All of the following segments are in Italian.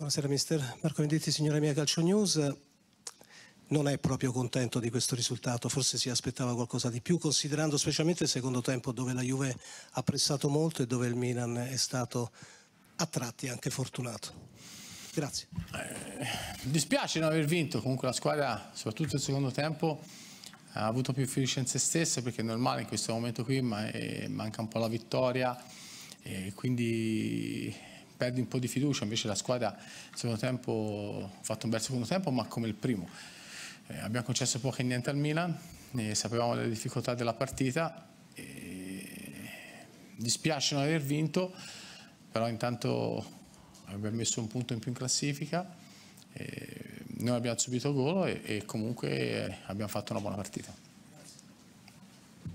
Buonasera mister Marco Venditti, signora mia Calcio News. Non è proprio contento di questo risultato, forse si aspettava qualcosa di più, considerando specialmente il secondo tempo dove la Juve ha pressato molto e dove il Milan è stato a tratti anche fortunato. Grazie. Eh, dispiace non aver vinto, comunque la squadra, soprattutto il secondo tempo, ha avuto più fiducia in se stessa perché è normale in questo momento qui ma eh, manca un po' la vittoria e quindi perdi un po' di fiducia, invece la squadra secondo tempo ha fatto un bel secondo tempo, ma come il primo. Eh, abbiamo concesso poco e niente al Milan, eh, sapevamo le difficoltà della partita, dispiace non aver vinto, però intanto abbiamo messo un punto in più in classifica, noi abbiamo subito gol e, e comunque abbiamo fatto una buona partita.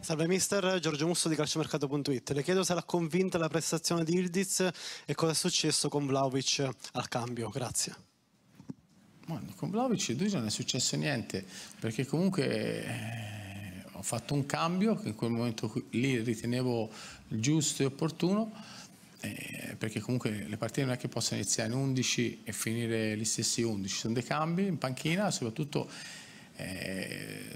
Salve mister, Giorgio Musso di calciomercato.it. Le chiedo se l'ha convinta la prestazione di Ildiz e cosa è successo con Vlaovic al cambio. Grazie. Ma con Vlaovic non è successo niente, perché comunque eh, ho fatto un cambio che in quel momento lì ritenevo giusto e opportuno eh, perché comunque le partite non è che possono iniziare in 11 e finire gli stessi 11 sono dei cambi in panchina soprattutto eh,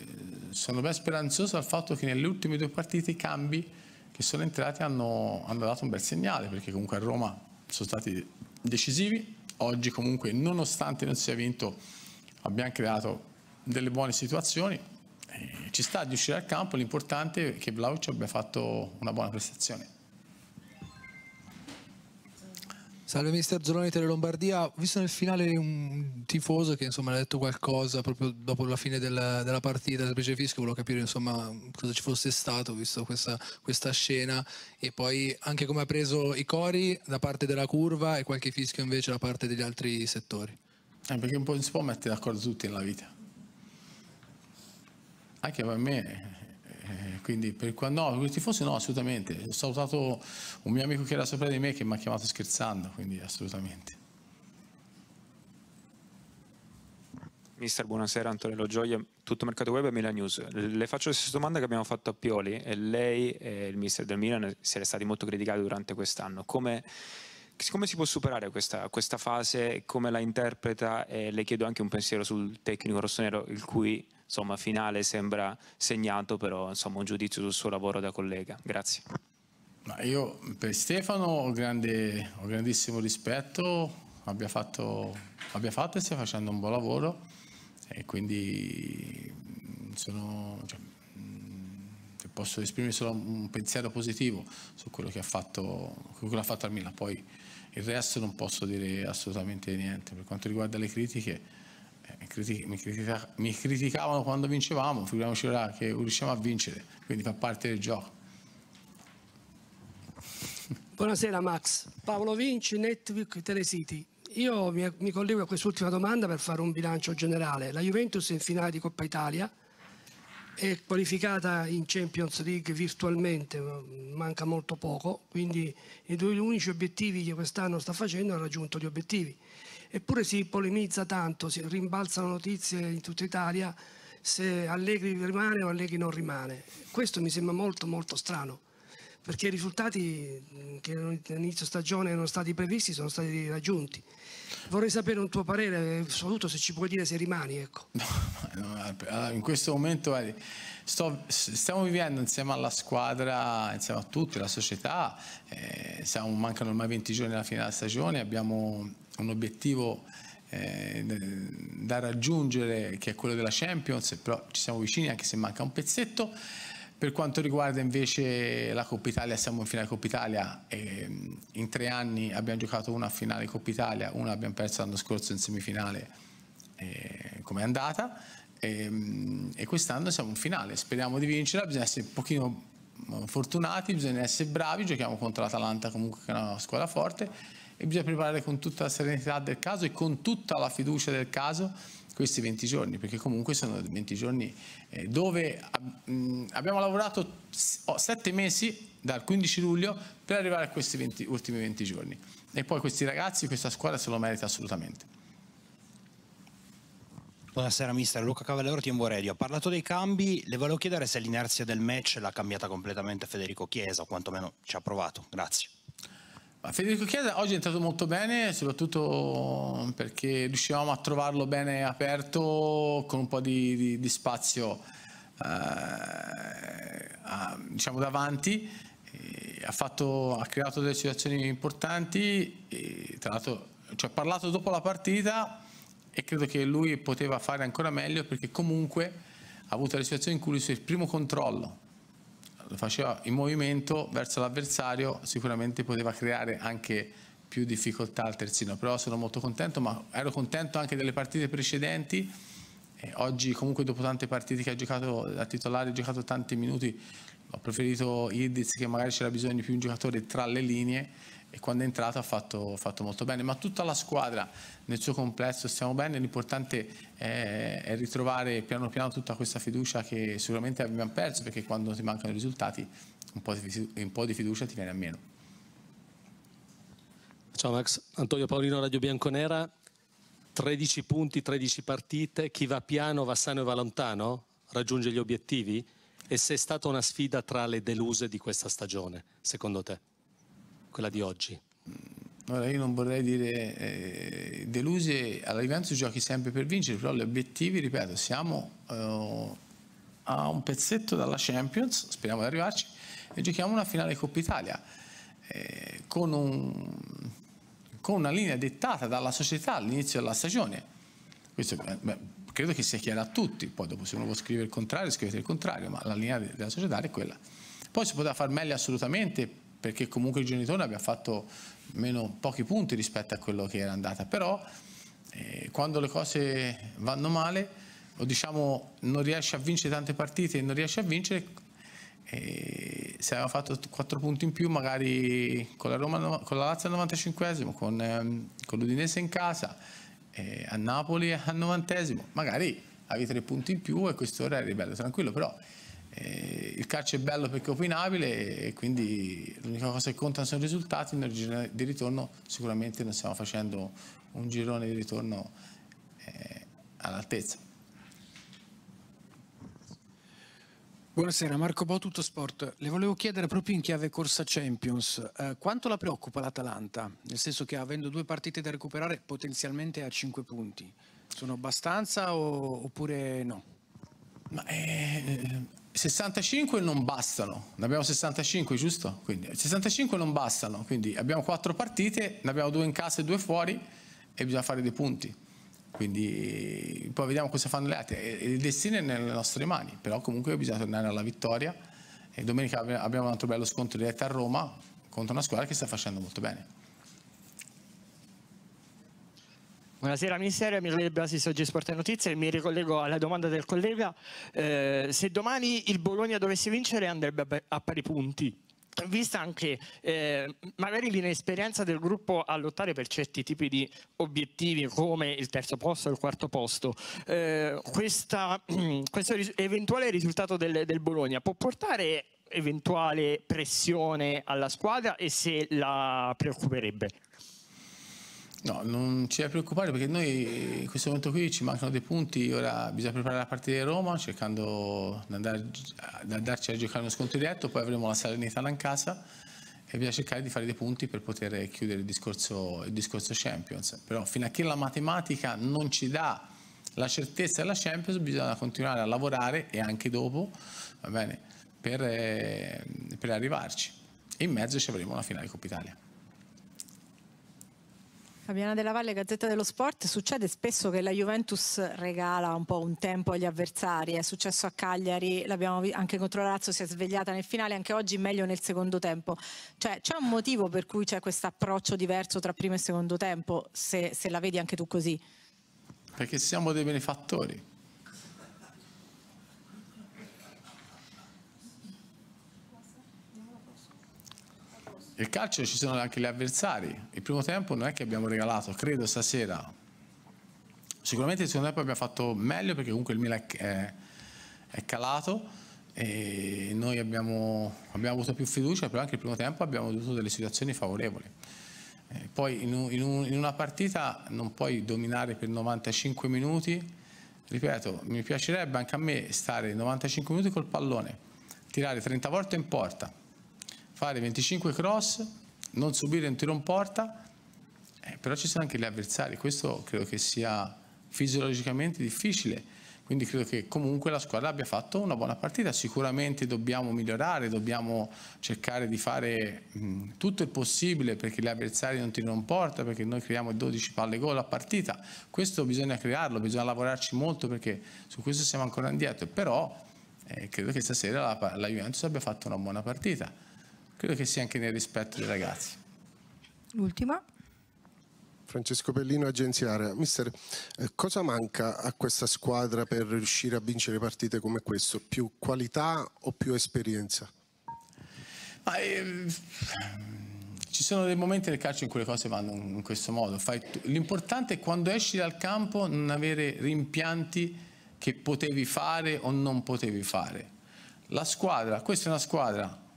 sono ben speranzoso al fatto che nelle ultime due partite i cambi che sono entrati hanno, hanno dato un bel segnale, perché comunque a Roma sono stati decisivi, oggi comunque nonostante non sia vinto abbiamo creato delle buone situazioni, eh, ci sta di uscire al campo, l'importante è che Vlaovic abbia fatto una buona prestazione. Salve mister Zoloni Tele Lombardia, ho visto nel finale un tifoso che insomma ha detto qualcosa proprio dopo la fine della, della partita, del semplice fischio, volevo capire insomma cosa ci fosse stato visto questa, questa scena e poi anche come ha preso i cori da parte della curva e qualche fischio invece da parte degli altri settori. Eh, perché un po' non si può mettere d'accordo tutti nella vita. Anche per me eh, quindi per quando no, per i no, assolutamente. Ho salutato un mio amico che era sopra di me che mi ha chiamato scherzando, quindi assolutamente. Mister, buonasera, Antonello Gioia, tutto Mercato Web e Milan News. Le faccio la stessa domanda che abbiamo fatto a Pioli lei e il mister del Milan siete stati molto criticati durante quest'anno. Come come si può superare questa, questa fase, come la interpreta e eh, le chiedo anche un pensiero sul tecnico rossonero, il cui insomma, finale sembra segnato, però insomma, un giudizio sul suo lavoro da collega. Grazie. Ma io per Stefano ho, grande, ho grandissimo rispetto, abbia fatto, abbia fatto, e stia facendo un buon lavoro e quindi mm, sono, cioè, mm, posso esprimere solo un pensiero positivo su quello che ha fatto, quello che ha fatto al Milan. Poi il resto non posso dire assolutamente niente. Per quanto riguarda le critiche, eh, mi, critica, mi, criticavano quando vincevamo, figuriamoci ora che riusciamo a vincere, quindi fa parte del gioco. Buonasera Max, Paolo Vinci, Network Telesiti. Io mi, mi collego a quest'ultima domanda per fare un bilancio generale. La Juventus è in finale di Coppa Italia, è qualificata in Champions League virtualmente, manca molto poco, quindi i due unici obiettivi che quest'anno sta facendo ha raggiunto gli obiettivi. Eppure si polemizza tanto, si rimbalzano notizie in tutta Italia se Allegri rimane o Allegri non rimane. Questo mi sembra molto molto strano perché i risultati mm, che all'inizio stagione erano stati previsti sono stati raggiunti. Vorrei sapere un tuo parere, eh, soprattutto se ci puoi dire se rimani. Ecco. No, ah, in questo momento sto, stiamo vivendo insieme alla squadra, insieme a tutti, la società, eh, siamo, mancano ormai 20 giorni alla fine della stagione, abbiamo un obiettivo eh, da raggiungere che è quello della Champions, però ci siamo vicini anche se manca un pezzetto. Per quanto riguarda invece la Coppa Italia, siamo in finale Coppa Italia e ehm, in tre anni abbiamo giocato una finale Coppa Italia, una abbiamo perso l'anno scorso in semifinale eh, come è andata e, ehm, e quest'anno siamo in finale, speriamo di vincerla, bisogna essere un pochino mm, fortunati, bisogna essere bravi, giochiamo contro l'Atalanta comunque che è una squadra forte e bisogna preparare con tutta la serenità del caso e con tutta la fiducia del caso questi 20 giorni, perché comunque sono 20 giorni eh, dove abbiamo lavorato 7 mesi dal 15 luglio per arrivare a questi 20, ultimi 20 giorni. E poi questi ragazzi, questa squadra se lo merita assolutamente. Buonasera mister, Luca Cavallero, Tiembo Radio. Ha parlato dei cambi, le volevo chiedere se l'inerzia del match l'ha cambiata completamente Federico Chiesa, o quantomeno ci ha provato. Grazie. Federico Chiesa oggi è entrato molto bene, soprattutto perché riuscivamo a trovarlo bene aperto con un po' di, di, di spazio eh, diciamo davanti. Ha, fatto, ha, creato delle situazioni importanti, e, tra l'altro ci ha parlato dopo la partita e credo che lui poteva fare ancora meglio perché comunque ha avuto le situazioni in cui il suo primo controllo lo faceva in movimento verso l'avversario, sicuramente poteva creare anche più difficoltà al terzino, però sono molto contento, ma ero contento anche delle partite precedenti, e oggi comunque dopo tante partite che ha giocato da titolare, ha giocato tanti minuti, ho preferito Idiz che magari c'era bisogno di più un giocatore tra le linee, e quando è entrato ha fatto, fatto, molto bene, ma tutta la squadra nel suo complesso stiamo bene, l'importante è, è, ritrovare piano piano tutta questa fiducia che sicuramente abbiamo perso perché quando ti mancano i risultati un po' di, un po di fiducia ti viene a meno. Ciao Max, Antonio Paolino Radio Bianconera, 13 punti, 13 partite, chi va piano va sano e va lontano, raggiunge gli obiettivi e se è stata una sfida tra le deluse di questa stagione, secondo te? quella di oggi? Allora io non vorrei dire eh, deluse, alla Juventus giochi sempre per vincere, però gli obiettivi, ripeto, siamo eh, a un pezzetto dalla Champions, speriamo di arrivarci, e giochiamo una finale Coppa Italia eh, con, un, con, una linea dettata dalla società all'inizio della stagione. Questo eh, beh, credo che sia chiaro a tutti, poi dopo se uno può scrivere il contrario, scrivete il contrario, ma la linea della società è quella. Poi si poteva far meglio assolutamente perché comunque il giorno di ritorno abbiamo fatto meno pochi punti rispetto a quello che era andata, però eh, quando le cose vanno male o diciamo non riesce a vincere tante partite e non riesce a vincere, eh, se aveva fatto 4 punti in più magari con la, Roma, con la Lazio al 95esimo, con, ehm, con l'Udinese in casa, eh, a Napoli al 90esimo, magari avevi 3 punti in più e quest'ora eri bello tranquillo, però eh, il calcio è bello perché è opinabile e quindi l'unica cosa che conta sono i risultati nel girone di ritorno sicuramente non stiamo facendo un girone di ritorno eh, all'altezza Buonasera, Marco Bo, Tutto Sport. Le volevo chiedere proprio in chiave corsa Champions, eh, quanto la preoccupa l'Atalanta? Nel senso che avendo due partite da recuperare potenzialmente a 5 punti, sono abbastanza o, oppure no? Ma, eh, 65 non bastano, ne abbiamo 65 giusto? Quindi 65 non bastano, quindi abbiamo 4 partite, ne abbiamo 2 in casa e 2 fuori e bisogna fare dei punti. Quindi poi vediamo cosa fanno le altre. Il destino è nelle nostre mani, però comunque bisogna tornare alla vittoria. E domenica abbiamo un altro bello scontro diretto a Roma contro una squadra che sta facendo molto bene. Buonasera Ministero, Mirley Blasis, oggi Sport e Notizie. Mi ricollego alla domanda del collega. Eh, se domani il Bologna dovesse vincere andrebbe a pari punti, vista anche eh, magari l'inesperienza del gruppo a lottare per certi tipi di obiettivi come il terzo posto e il quarto posto, eh, questa, questo ris eventuale risultato del, del Bologna può portare eventuale pressione alla squadra e se la preoccuperebbe? No, non ci da preoccupare perché noi eh, in questo momento qui ci mancano dei punti, ora bisogna preparare la partita di Roma cercando di, andare, di andarci a giocare uno scontro diretto, poi avremo la Salernitana in casa e bisogna cercare di fare dei punti per poter chiudere il discorso, il discorso Champions. Però fino a che la matematica non ci dà la certezza della Champions bisogna continuare a lavorare e anche dopo bene, per, eh, per arrivarci. In mezzo ci avremo la finale Coppa Italia. Fabiana della Valle, Gazzetta dello Sport, succede spesso che la Juventus regala un po' un tempo agli avversari, è successo a Cagliari, l'abbiamo anche contro la Lazio, si è svegliata nel finale, anche oggi meglio nel secondo tempo. Cioè c'è un motivo per cui c'è questo approccio diverso tra primo e secondo tempo, se, se la vedi anche tu così? Perché siamo dei benefattori il calcio ci sono anche gli avversari. Il primo tempo non è che abbiamo regalato, credo stasera. Sicuramente il secondo tempo abbiamo fatto meglio perché comunque il Milan è, è calato e noi abbiamo, abbiamo, avuto più fiducia, però anche il primo tempo abbiamo avuto delle situazioni favorevoli. Eh, poi in, un, in, un, in, una partita non puoi dominare per 95 minuti, ripeto, mi piacerebbe anche a me stare 95 minuti col pallone, tirare 30 volte in porta, fare 25 cross, non subire un tiro in porta, eh, però ci sono anche gli avversari, questo credo che sia fisiologicamente difficile, quindi credo che comunque la squadra abbia fatto una buona partita, sicuramente dobbiamo migliorare, dobbiamo cercare di fare mh, tutto il possibile perché gli avversari non tirano in porta, perché noi creiamo 12 palle gol a partita, questo bisogna crearlo, bisogna lavorarci molto perché su questo siamo ancora indietro, però eh, credo che stasera la, la Juventus abbia fatto una buona partita credo che sia anche nel rispetto dei ragazzi. L'ultima. Francesco Pellino, agenzia Area. Mister, eh, cosa manca a questa squadra per riuscire a vincere partite come questo? Più qualità o più esperienza? Ma, eh, ci sono dei momenti nel calcio in cui le cose vanno in questo modo. L'importante è quando esci dal campo non avere rimpianti che potevi fare o non potevi fare. La squadra, questa è una squadra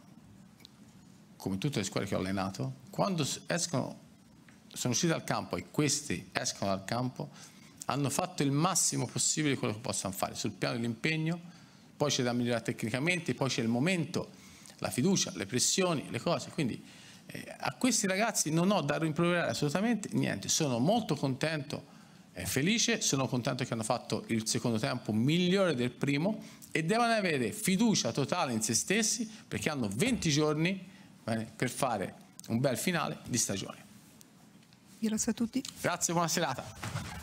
come tutte le squadre che ho allenato, quando escono, sono usciti dal campo e questi escono dal campo, hanno fatto il massimo possibile di quello che possono fare sul piano dell'impegno, poi c'è da migliorare tecnicamente, poi c'è il momento, la fiducia, le pressioni, le cose. Quindi eh, a questi ragazzi non ho da rimproverare assolutamente niente, sono molto contento e felice, sono contento che hanno fatto il secondo tempo migliore del primo e devono avere fiducia totale in se stessi perché hanno 20 giorni bene, eh, per fare un bel finale di stagione. Grazie a tutti. Grazie, buona serata.